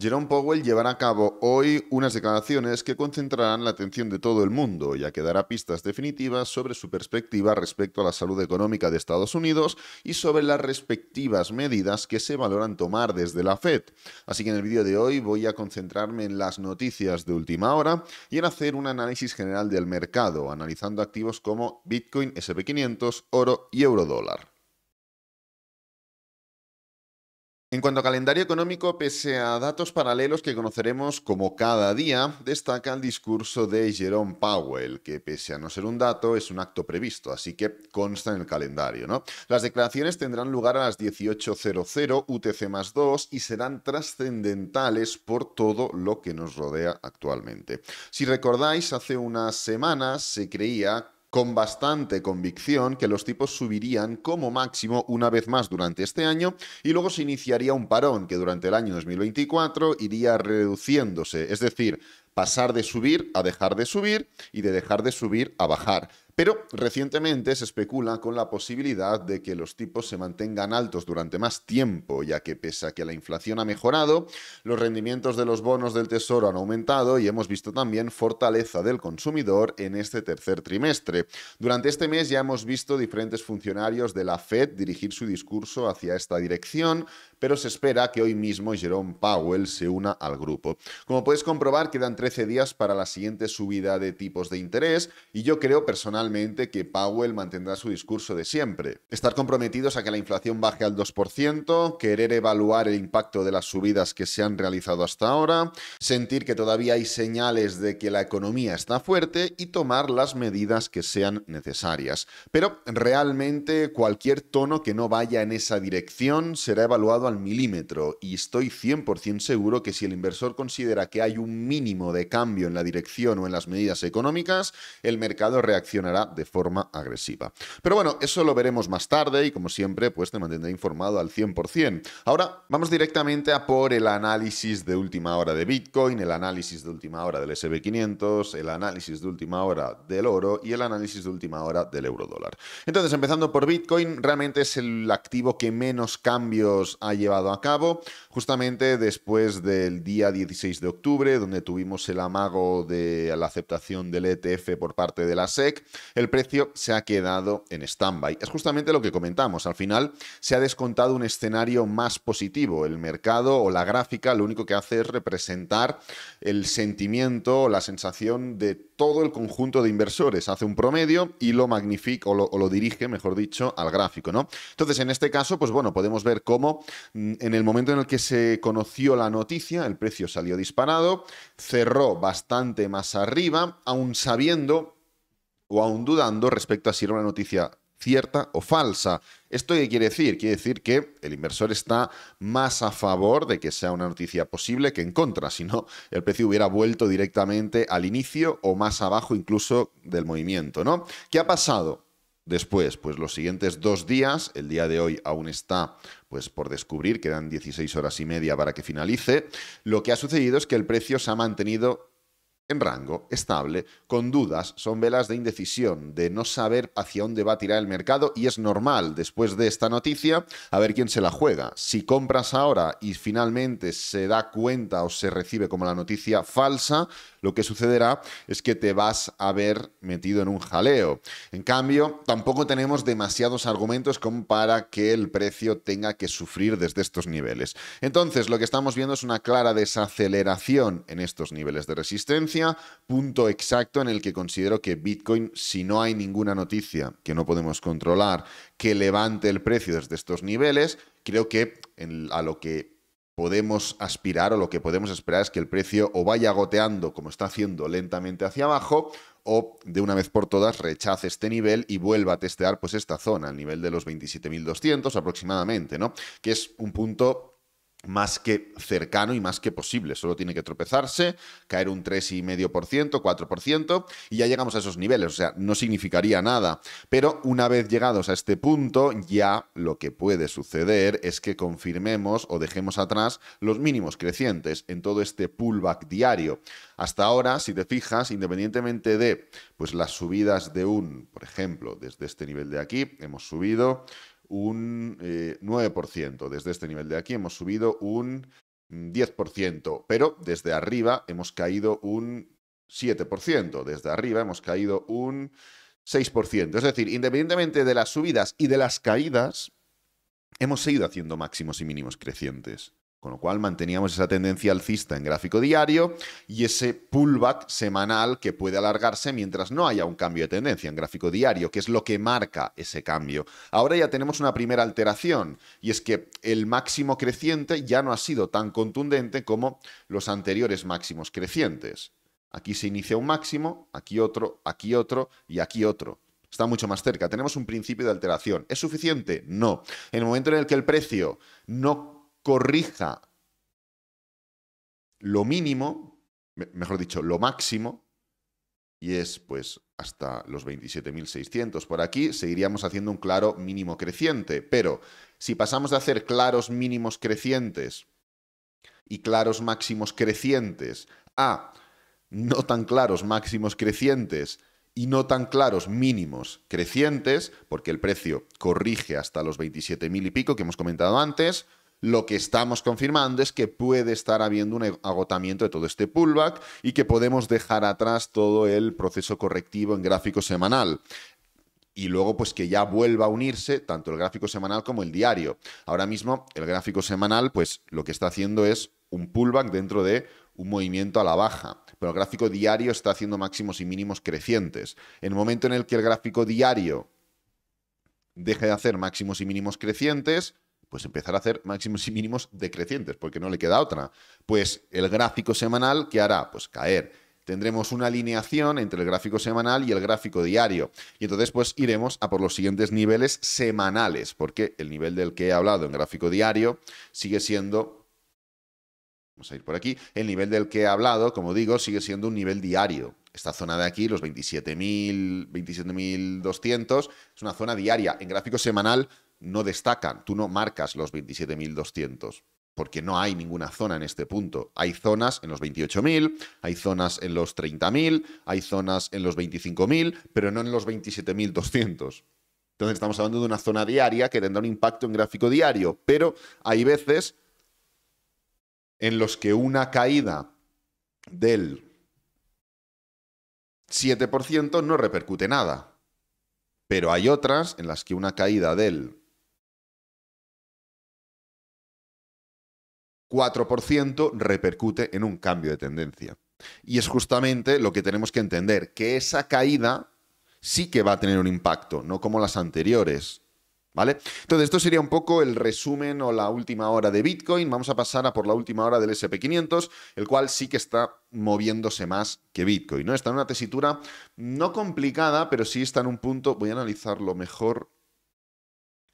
Jerome Powell llevará a cabo hoy unas declaraciones que concentrarán la atención de todo el mundo, ya que dará pistas definitivas sobre su perspectiva respecto a la salud económica de Estados Unidos y sobre las respectivas medidas que se valoran tomar desde la Fed. Así que en el vídeo de hoy voy a concentrarme en las noticias de última hora y en hacer un análisis general del mercado, analizando activos como Bitcoin, SP500, oro y eurodólar. En cuanto a calendario económico, pese a datos paralelos que conoceremos como cada día, destaca el discurso de Jerome Powell, que pese a no ser un dato, es un acto previsto, así que consta en el calendario. Las declaraciones tendrán lugar a las 18.00 UTC más 2 y serán trascendentales por todo lo que nos rodea actualmente. Si recordáis, hace unas semanas se creía con bastante convicción que los tipos subirían como máximo una vez más durante este año y luego se iniciaría un parón que durante el año 2024 iría reduciéndose, es decir, pasar de subir a dejar de subir y de dejar de subir a bajar. Pero recientemente se especula con la posibilidad de que los tipos se mantengan altos durante más tiempo, ya que pese a que la inflación ha mejorado, los rendimientos de los bonos del Tesoro han aumentado y hemos visto también fortaleza del consumidor en este tercer trimestre. Durante este mes ya hemos visto diferentes funcionarios de la Fed dirigir su discurso hacia esta dirección, pero se espera que hoy mismo Jerome Powell se una al grupo. Como puedes comprobar, quedan 13 días para la siguiente subida de tipos de interés y yo creo personalmente que Powell mantendrá su discurso de siempre. Estar comprometidos a que la inflación baje al 2%, querer evaluar el impacto de las subidas que se han realizado hasta ahora, sentir que todavía hay señales de que la economía está fuerte y tomar las medidas que sean necesarias. Pero realmente cualquier tono que no vaya en esa dirección será evaluado al milímetro y estoy 100% seguro que si el inversor considera que hay un mínimo de cambio en la dirección o en las medidas económicas, el mercado reaccionará de forma agresiva. Pero bueno, eso lo veremos más tarde y como siempre, pues te mantendré informado al 100%. Ahora vamos directamente a por el análisis de última hora de Bitcoin, el análisis de última hora del SB500, el análisis de última hora del oro y el análisis de última hora del eurodólar. Entonces, empezando por Bitcoin, realmente es el activo que menos cambios ha llevado a cabo, justamente después del día 16 de octubre, donde tuvimos el amago de la aceptación del ETF por parte de la SEC el precio se ha quedado en stand-by. Es justamente lo que comentamos. Al final se ha descontado un escenario más positivo. El mercado o la gráfica lo único que hace es representar el sentimiento o la sensación de todo el conjunto de inversores. Hace un promedio y lo magnifica o lo, dirige, mejor dicho, al gráfico. ¿no? Entonces, en este caso, pues bueno, podemos ver cómo mm, en el momento en el que se conoció la noticia, el precio salió disparado, cerró bastante más arriba, aún sabiendo o aún dudando respecto a si era una noticia cierta o falsa. ¿Esto qué quiere decir? Quiere decir que el inversor está más a favor de que sea una noticia posible que en contra, si no, el precio hubiera vuelto directamente al inicio o más abajo incluso del movimiento, ¿no? ¿Qué ha pasado? Después, pues los siguientes dos días, el día de hoy aún está pues por descubrir, quedan 16 horas y media para que finalice, lo que ha sucedido es que el precio se ha mantenido en rango estable, con dudas, son velas de indecisión, de no saber hacia dónde va a tirar el mercado y es normal después de esta noticia a ver quién se la juega. Si compras ahora y finalmente se da cuenta o se recibe como la noticia falsa, lo que sucederá es que te vas a ver metido en un jaleo. En cambio, tampoco tenemos demasiados argumentos como para que el precio tenga que sufrir desde estos niveles. Entonces, lo que estamos viendo es una clara desaceleración en estos niveles de resistencia, punto exacto en el que considero que Bitcoin, si no hay ninguna noticia que no podemos controlar, que levante el precio desde estos niveles, creo que a lo que podemos aspirar o lo que podemos esperar es que el precio o vaya goteando como está haciendo lentamente hacia abajo o de una vez por todas rechace este nivel y vuelva a testear pues esta zona, el nivel de los 27.200 aproximadamente, ¿no? Que es un punto más que cercano y más que posible. Solo tiene que tropezarse, caer un 3,5%, 4%, y ya llegamos a esos niveles. O sea, no significaría nada. Pero una vez llegados a este punto, ya lo que puede suceder es que confirmemos o dejemos atrás los mínimos crecientes en todo este pullback diario. Hasta ahora, si te fijas, independientemente de pues, las subidas de un, por ejemplo, desde este nivel de aquí, hemos subido un 9%. Eh, desde este nivel de aquí hemos subido un 10%, mm, pero desde arriba hemos caído un 7%, desde arriba hemos caído un 6%. Es decir, independientemente de las subidas y de las caídas, hemos seguido haciendo máximos y mínimos crecientes. Con lo cual manteníamos esa tendencia alcista en gráfico diario y ese pullback semanal que puede alargarse mientras no haya un cambio de tendencia en gráfico diario, que es lo que marca ese cambio. Ahora ya tenemos una primera alteración y es que el máximo creciente ya no ha sido tan contundente como los anteriores máximos crecientes. Aquí se inicia un máximo, aquí otro, aquí otro y aquí otro está mucho más cerca. Tenemos un principio de alteración. ¿Es suficiente? No. En el momento en el que el precio no corrija lo mínimo, mejor dicho, lo máximo, y es pues hasta los 27.600. Por aquí seguiríamos haciendo un claro mínimo creciente, pero si pasamos de hacer claros mínimos crecientes y claros máximos crecientes a no tan claros máximos crecientes y no tan claros mínimos crecientes, porque el precio corrige hasta los 27.000 y pico que hemos comentado antes, lo que estamos confirmando es que puede estar habiendo un agotamiento de todo este pullback y que podemos dejar atrás todo el proceso correctivo en gráfico semanal y luego pues que ya vuelva a unirse tanto el gráfico semanal como el diario. Ahora mismo el gráfico semanal pues lo que está haciendo es un pullback dentro de un movimiento a la baja, pero el gráfico diario está haciendo máximos y mínimos crecientes. En el momento en el que el gráfico diario deje de hacer máximos y mínimos crecientes, pues empezar a hacer máximos y mínimos decrecientes, porque no le queda otra. Pues el gráfico semanal, ¿qué hará? Pues caer. Tendremos una alineación entre el gráfico semanal y el gráfico diario. Y entonces, pues iremos a por los siguientes niveles semanales, porque el nivel del que he hablado en gráfico diario sigue siendo Vamos a ir por aquí. El nivel del que he hablado, como digo, sigue siendo un nivel diario. Esta zona de aquí, los 27.000, 27.200, es una zona diaria. En gráfico semanal no destacan, tú no marcas los 27.200 porque no hay ninguna zona en este punto. Hay zonas en los 28.000, hay zonas en los 30.000, hay zonas en los 25.000, pero no en los 27.200. Entonces estamos hablando de una zona diaria que tendrá un impacto en gráfico diario, pero hay veces en los que una caída del 7% no repercute nada, pero hay otras en las que una caída del 4% repercute en un cambio de tendencia. Y es justamente lo que tenemos que entender, que esa caída sí que va a tener un impacto, no como las anteriores. ¿Vale? Entonces, esto sería un poco el resumen o la última hora de Bitcoin. Vamos a pasar a por la última hora del SP500, el cual sí que está moviéndose más que Bitcoin. ¿no? Está en una tesitura no complicada, pero sí está en un punto. Voy a analizarlo mejor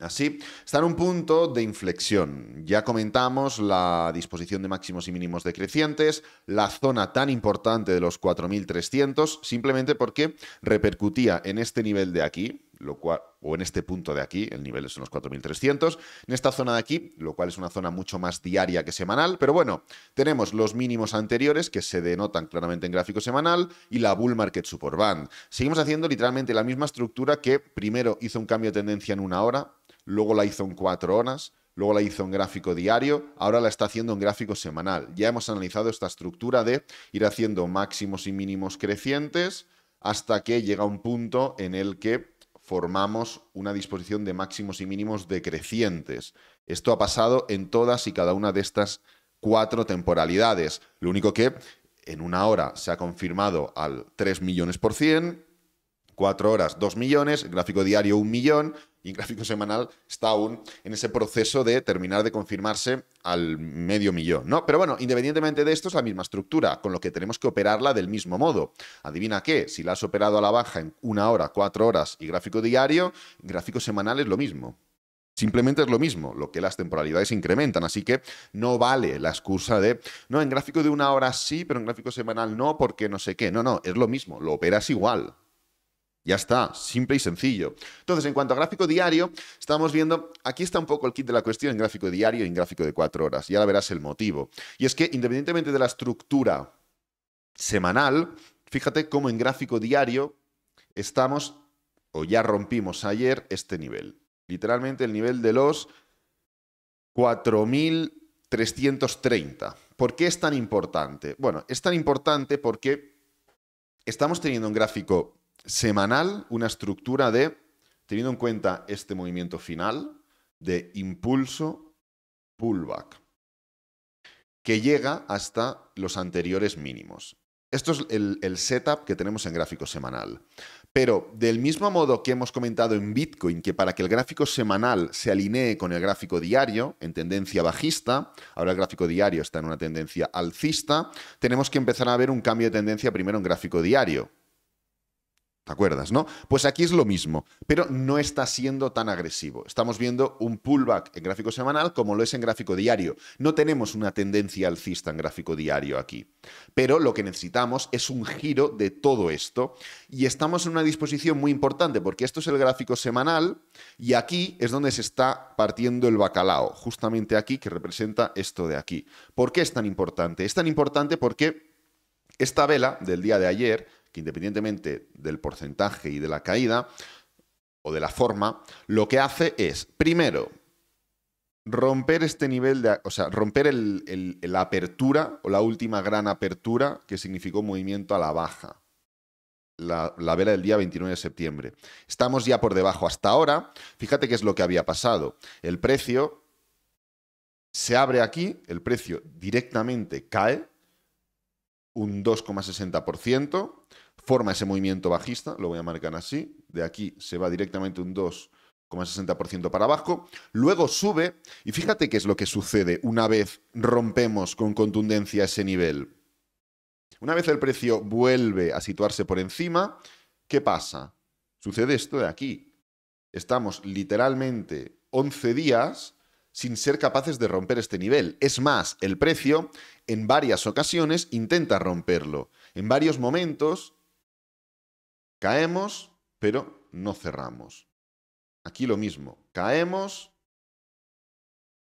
Así, está en un punto de inflexión. Ya comentamos la disposición de máximos y mínimos decrecientes, la zona tan importante de los 4.300, simplemente porque repercutía en este nivel de aquí, lo cual, o en este punto de aquí, el nivel es los 4.300, en esta zona de aquí, lo cual es una zona mucho más diaria que semanal, pero bueno, tenemos los mínimos anteriores que se denotan claramente en gráfico semanal y la bull market support band. Seguimos haciendo literalmente la misma estructura que primero hizo un cambio de tendencia en una hora, luego la hizo en cuatro horas, luego la hizo en gráfico diario, ahora la está haciendo en gráfico semanal. Ya hemos analizado esta estructura de ir haciendo máximos y mínimos crecientes hasta que llega un punto en el que formamos una disposición de máximos y mínimos decrecientes. Esto ha pasado en todas y cada una de estas cuatro temporalidades. Lo único que en una hora se ha confirmado al 3 millones por cien, Cuatro horas dos millones, gráfico diario un millón y gráfico semanal está aún en ese proceso de terminar de confirmarse al medio millón, ¿no? Pero bueno, independientemente de esto es la misma estructura, con lo que tenemos que operarla del mismo modo. Adivina qué, si la has operado a la baja en una hora, cuatro horas y gráfico diario, gráfico semanal es lo mismo. Simplemente es lo mismo, lo que las temporalidades incrementan, así que no vale la excusa de, no, en gráfico de una hora sí, pero en gráfico semanal no, porque no sé qué, no, no, es lo mismo, lo operas igual, ya está, simple y sencillo. Entonces, en cuanto a gráfico diario, estamos viendo, aquí está un poco el kit de la cuestión en gráfico diario y en gráfico de cuatro horas. Ya ahora verás el motivo. Y es que independientemente de la estructura semanal, fíjate cómo en gráfico diario estamos o ya rompimos ayer este nivel. Literalmente el nivel de los 4.330. ¿Por qué es tan importante? Bueno, es tan importante porque estamos teniendo un gráfico semanal una estructura de, teniendo en cuenta este movimiento final, de impulso, pullback, que llega hasta los anteriores mínimos. Esto es el, setup que tenemos en gráfico semanal. Pero del mismo modo que hemos comentado en Bitcoin, que para que el gráfico semanal se alinee con el gráfico diario en tendencia bajista, ahora el gráfico diario está en una tendencia alcista, tenemos que empezar a ver un cambio de tendencia primero en gráfico diario, ¿Te acuerdas, no? Pues aquí es lo mismo, pero no está siendo tan agresivo. Estamos viendo un pullback en gráfico semanal como lo es en gráfico diario. No tenemos una tendencia alcista en gráfico diario aquí, pero lo que necesitamos es un giro de todo esto y estamos en una disposición muy importante porque esto es el gráfico semanal y aquí es donde se está partiendo el bacalao, justamente aquí que representa esto de aquí. ¿Por qué es tan importante? Es tan importante porque esta vela del día de ayer que independientemente del porcentaje y de la caída o de la forma, lo que hace es, primero, romper este nivel de, o sea, romper la apertura o la última gran apertura que significó movimiento a la baja. La, la, vela del día 29 de septiembre. Estamos ya por debajo hasta ahora. Fíjate qué es lo que había pasado. El precio se abre aquí, el precio directamente cae un 2,60%, forma ese movimiento bajista, lo voy a marcar así, de aquí se va directamente un 2,60% para abajo, luego sube y fíjate qué es lo que sucede una vez rompemos con contundencia ese nivel. Una vez el precio vuelve a situarse por encima, ¿qué pasa? Sucede esto de aquí. Estamos literalmente 11 días sin ser capaces de romper este nivel. Es más, el precio en varias ocasiones intenta romperlo. En varios momentos Caemos, pero no cerramos. Aquí lo mismo. Caemos,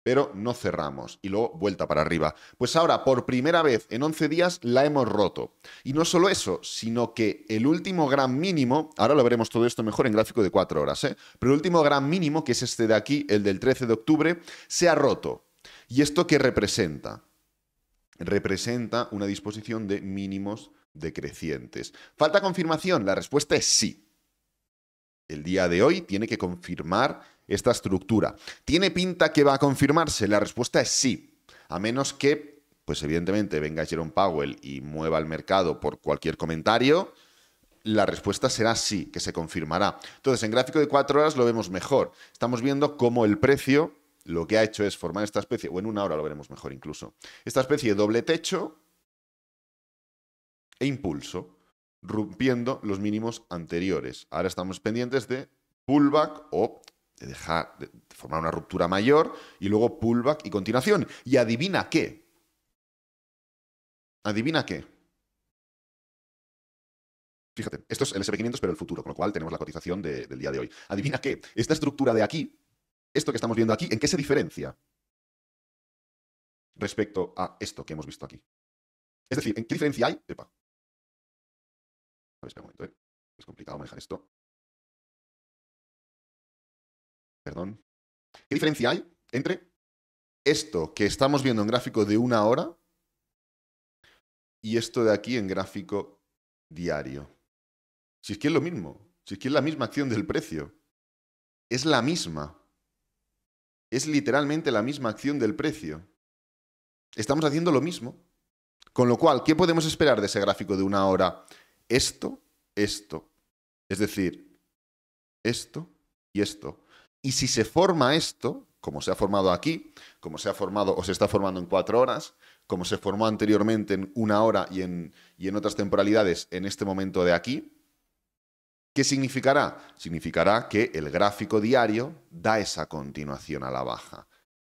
pero no cerramos. Y luego vuelta para arriba. Pues ahora, por primera vez en 11 días, la hemos roto. Y no solo eso, sino que el último gran mínimo, ahora lo veremos todo esto mejor en gráfico de 4 horas, ¿eh? pero el último gran mínimo, que es este de aquí, el del 13 de octubre, se ha roto. ¿Y esto qué representa? Representa una disposición de mínimos decrecientes. ¿Falta confirmación? La respuesta es sí. El día de hoy tiene que confirmar esta estructura. ¿Tiene pinta que va a confirmarse? La respuesta es sí. A menos que, pues evidentemente, venga Jerome Powell y mueva el mercado por cualquier comentario, la respuesta será sí, que se confirmará. Entonces, en gráfico de cuatro horas lo vemos mejor. Estamos viendo cómo el precio lo que ha hecho es formar esta especie, o en una hora lo veremos mejor incluso, esta especie de doble techo e impulso, rompiendo los mínimos anteriores. Ahora estamos pendientes de pullback o de dejar de formar una ruptura mayor y luego pullback y continuación. Y adivina qué. Adivina qué. Fíjate, esto es el SP500, pero el futuro, con lo cual tenemos la cotización del día de hoy. Adivina qué. Esta estructura de aquí, esto que estamos viendo aquí, ¿en qué se diferencia respecto a esto que hemos visto aquí? Es decir, ¿en qué diferencia hay? Eh. Es complicado manejar esto. Perdón. ¿Qué diferencia hay entre esto que estamos viendo en gráfico de una hora y esto de aquí en gráfico diario? Si es que es lo mismo, si es que es la misma acción del precio, es la misma. Es literalmente la misma acción del precio. Estamos haciendo lo mismo. Con lo cual, ¿qué podemos esperar de ese gráfico de una hora esto, esto. Es decir, esto y esto. Y si se forma esto, como se ha formado aquí, como se ha formado o se está formando en cuatro horas, como se formó anteriormente en una hora y en, y en otras temporalidades en este momento de aquí, ¿qué significará? Significará que el gráfico diario da esa continuación a la baja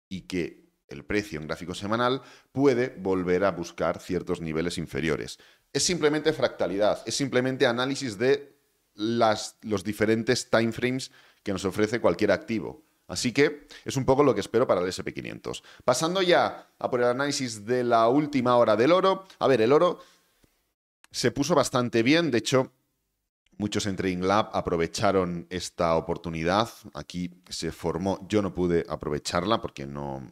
y que el precio en gráfico semanal puede volver a buscar ciertos niveles inferiores es simplemente fractalidad, es simplemente análisis de los diferentes timeframes que nos ofrece cualquier activo. Así que es un poco lo que espero para el SP500. Pasando ya a por el análisis de la última hora del oro. A ver, el oro se puso bastante bien. De hecho, muchos en Trading Lab aprovecharon esta oportunidad. Aquí se formó, yo no pude aprovecharla porque no,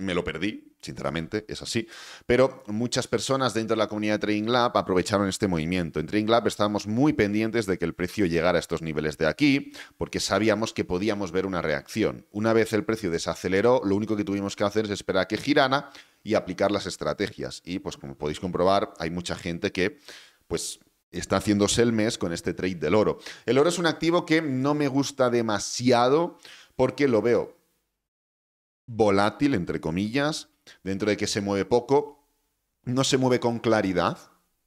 me lo perdí, sinceramente, es así. Pero muchas personas dentro de la comunidad de Trading Lab aprovecharon este movimiento. En Trading Lab estábamos muy pendientes de que el precio llegara a estos niveles de aquí, porque sabíamos que podíamos ver una reacción. Una vez el precio desaceleró, lo único que tuvimos que hacer es esperar a que girara y aplicar las estrategias. Y pues como podéis comprobar, hay mucha gente que pues está haciéndose el mes con este trade del oro. El oro es un activo que no me gusta demasiado porque lo veo volátil, entre comillas, dentro de que se mueve poco, no se mueve con claridad,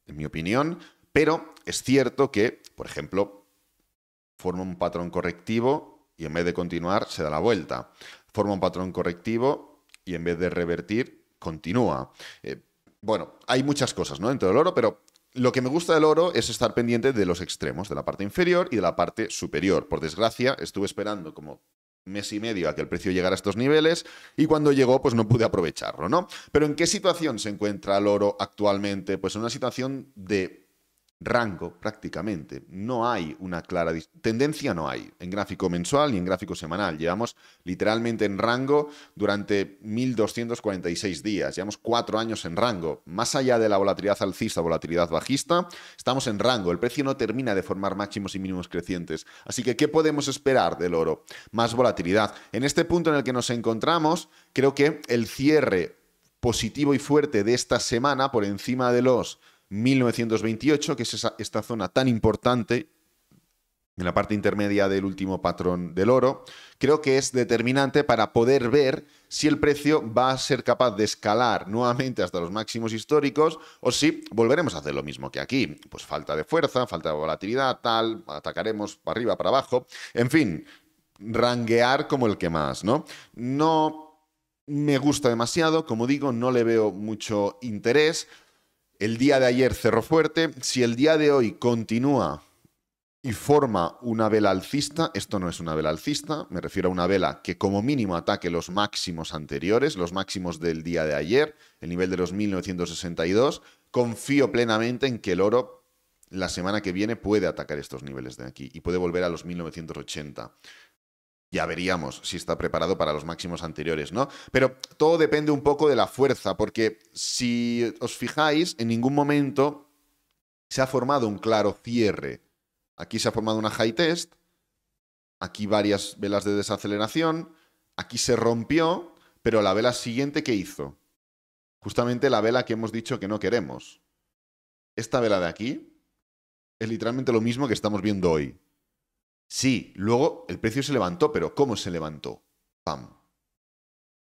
en mi opinión, pero es cierto que, por ejemplo, forma un patrón correctivo y en vez de continuar se da la vuelta. Forma un patrón correctivo y en vez de revertir, continúa. Eh, bueno, hay muchas cosas ¿no? dentro del oro, pero lo que me gusta del oro es estar pendiente de los extremos, de la parte inferior y de la parte superior. Por desgracia, estuve esperando como mes y medio a que el precio llegara a estos niveles y cuando llegó pues no pude aprovecharlo, ¿no? Pero ¿en qué situación se encuentra el oro actualmente? Pues en una situación de rango prácticamente. No hay una clara tendencia, no hay en gráfico mensual ni en gráfico semanal. Llevamos literalmente en rango durante 1.246 días, llevamos cuatro años en rango. Más allá de la volatilidad alcista, volatilidad bajista, estamos en rango. El precio no termina de formar máximos y mínimos crecientes. Así que, ¿qué podemos esperar del oro? Más volatilidad. En este punto en el que nos encontramos, creo que el cierre positivo y fuerte de esta semana por encima de los 1928, que es esta zona tan importante en la parte intermedia del último patrón del oro, creo que es determinante para poder ver si el precio va a ser capaz de escalar nuevamente hasta los máximos históricos o si volveremos a hacer lo mismo que aquí. Pues falta de fuerza, falta de volatilidad, tal, atacaremos para arriba, para abajo, en fin, ranguear como el que más, ¿no? No me gusta demasiado, como digo, no le veo mucho interés, el día de ayer cerró fuerte, si el día de hoy continúa y forma una vela alcista, esto no es una vela alcista, me refiero a una vela que como mínimo ataque los máximos anteriores, los máximos del día de ayer, el nivel de los 1962, confío plenamente en que el oro la semana que viene puede atacar estos niveles de aquí y puede volver a los 1980 ya veríamos si está preparado para los máximos anteriores, ¿no? Pero todo depende un poco de la fuerza, porque si os fijáis, en ningún momento se ha formado un claro cierre. Aquí se ha formado una high test, aquí varias velas de desaceleración, aquí se rompió, pero la vela siguiente, ¿qué hizo? Justamente la vela que hemos dicho que no queremos. Esta vela de aquí es literalmente lo mismo que estamos viendo hoy. Sí, luego el precio se levantó, pero ¿cómo se levantó? Pam.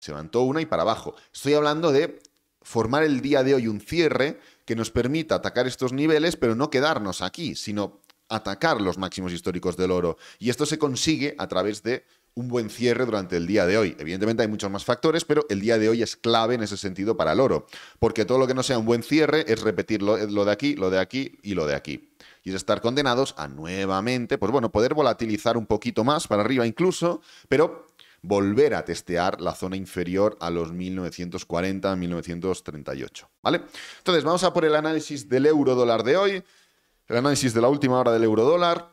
Se levantó una y para abajo. Estoy hablando de formar el día de hoy un cierre que nos permita atacar estos niveles, pero no quedarnos aquí, sino atacar los máximos históricos del oro. Y esto se consigue a través de un buen cierre durante el día de hoy. Evidentemente hay muchos más factores, pero el día de hoy es clave en ese sentido para el oro, porque todo lo que no sea un buen cierre es repetir lo, de aquí, lo de aquí y lo de aquí y estar condenados a nuevamente, pues bueno, poder volatilizar un poquito más para arriba incluso, pero volver a testear la zona inferior a los 1940-1938. ¿Vale? Entonces, vamos a por el análisis del euro dólar de hoy, el análisis de la última hora del euro dólar.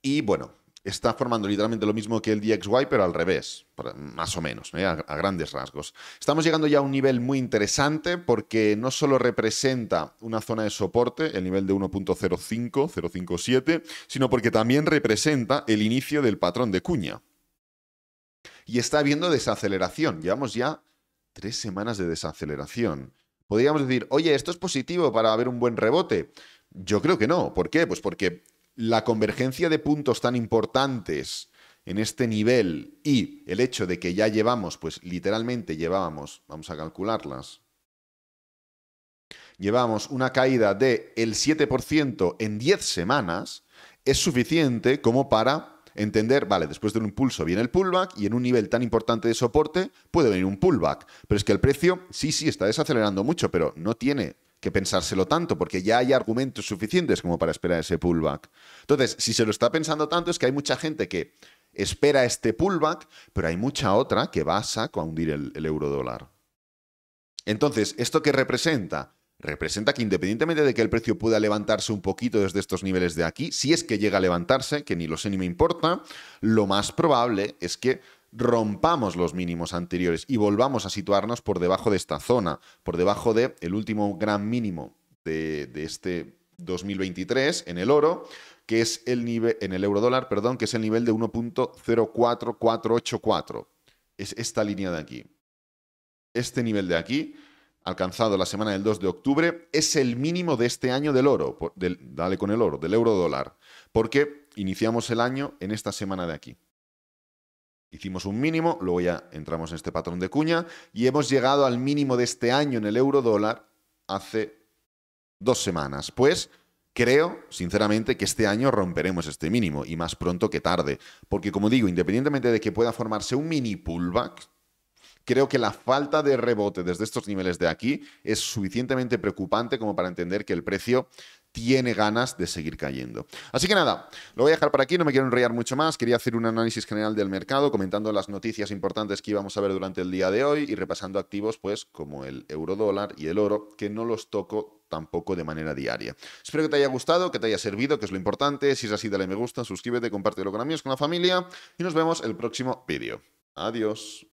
Y bueno, está formando literalmente lo mismo que el DXY, pero al revés, más o menos, ¿eh? a, grandes rasgos. Estamos llegando ya a un nivel muy interesante porque no solo representa una zona de soporte, el nivel de 1.05, 057, sino porque también representa el inicio del patrón de cuña. Y está habiendo desaceleración. Llevamos ya tres semanas de desaceleración. Podríamos decir, oye, esto es positivo para haber un buen rebote. Yo creo que no. ¿Por qué? Pues porque la convergencia de puntos tan importantes en este nivel y el hecho de que ya llevamos, pues literalmente llevábamos, vamos a calcularlas, llevamos una caída de el 7% en 10 semanas, es suficiente como para entender, vale, después de un impulso viene el pullback y en un nivel tan importante de soporte puede venir un pullback, pero es que el precio sí, sí, está desacelerando mucho, pero no tiene que pensárselo tanto, porque ya hay argumentos suficientes como para esperar ese pullback. Entonces, si se lo está pensando tanto, es que hay mucha gente que espera este pullback, pero hay mucha otra que va a saco a hundir el, euro dólar. Entonces, ¿esto qué representa? Representa que independientemente de que el precio pueda levantarse un poquito desde estos niveles de aquí, si es que llega a levantarse, que ni lo sé ni me importa, lo más probable es que rompamos los mínimos anteriores y volvamos a situarnos por debajo de esta zona, por debajo del el último gran mínimo de, este 2023 en el oro, que es el nivel, en el euro perdón, que es el nivel de 1.04484. Es esta línea de aquí. Este nivel de aquí, alcanzado la semana del 2 de octubre, es el mínimo de este año del oro, del, dale con el oro, del euro dólar, porque iniciamos el año en esta semana de aquí. Hicimos un mínimo, luego ya entramos en este patrón de cuña y hemos llegado al mínimo de este año en el euro dólar hace dos semanas. Pues creo, sinceramente, que este año romperemos este mínimo y más pronto que tarde. Porque como digo, independientemente de que pueda formarse un mini pullback, creo que la falta de rebote desde estos niveles de aquí es suficientemente preocupante como para entender que el precio tiene ganas de seguir cayendo. Así que nada, lo voy a dejar para aquí, no me quiero enrollar mucho más, quería hacer un análisis general del mercado, comentando las noticias importantes que íbamos a ver durante el día de hoy y repasando activos pues como el euro dólar y el oro, que no los toco tampoco de manera diaria. Espero que te haya gustado, que te haya servido, que es lo importante. Si es así, dale me gusta, suscríbete, compártelo con amigos, con la familia y nos vemos el próximo vídeo. Adiós.